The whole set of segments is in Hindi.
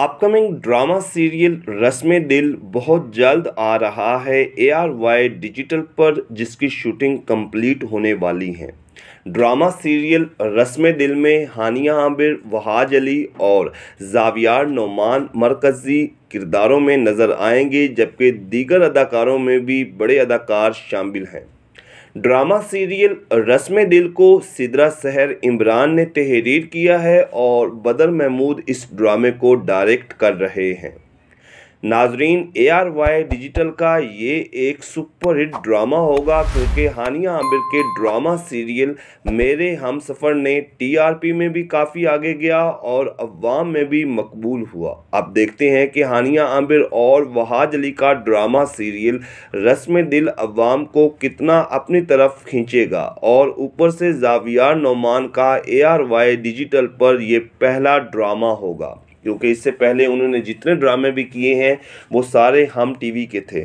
अपकमिंग ड्रामा सीरियल रस्म दिल बहुत जल्द आ रहा है ए आर वाई डिजिटल पर जिसकी शूटिंग कंप्लीट होने वाली है ड्रामा सीरियल रस्म दिल में हानिया आमिर वहाज अली और जावियार नोमान मरकजी किरदारों में नज़र आएंगे जबकि दीगर अदाकारों में भी बड़े अदाकार शामिल हैं ड्रामा सीरियल रस्म दिल को सिदरा सहर इमरान ने तहरीर किया है और बदर महमूद इस ड्रामे को डायरेक्ट कर रहे हैं नाजरीन ए आर वाई डिजिटल का ये एक सुपर हिट ड्रामा होगा क्योंकि हानिया आमिर के ड्रामा सीरियल मेरे हम सफ़र ने टीआरपी में भी काफ़ी आगे गया और अवाम में भी मकबूल हुआ आप देखते हैं कि हानिया आमिर और वहाज अली का ड्रामा सीरियल रस्म दिल अवाम को कितना अपनी तरफ खींचेगा और ऊपर से जावियार नौमान का ए आर वाई डिजिटल पर यह पहला ड्रामा होगा क्योंकि इससे पहले उन्होंने जितने ड्रामे भी किए हैं वो सारे हम टीवी के थे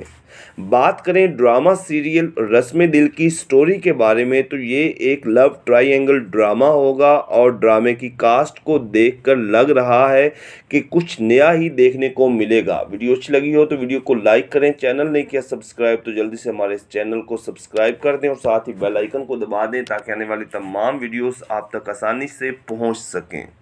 बात करें ड्रामा सीरियल रस्म दिल की स्टोरी के बारे में तो ये एक लव ट्रायंगल ड्रामा होगा और ड्रामे की कास्ट को देखकर लग रहा है कि कुछ नया ही देखने को मिलेगा वीडियो अच्छी लगी हो तो वीडियो को लाइक करें चैनल नहीं किया सब्सक्राइब तो जल्दी से हमारे इस चैनल को सब्सक्राइब कर दें और साथ ही बेलाइकन को दबा दें ताकि आने वाली तमाम वीडियोज़ आप तक आसानी से पहुँच सकें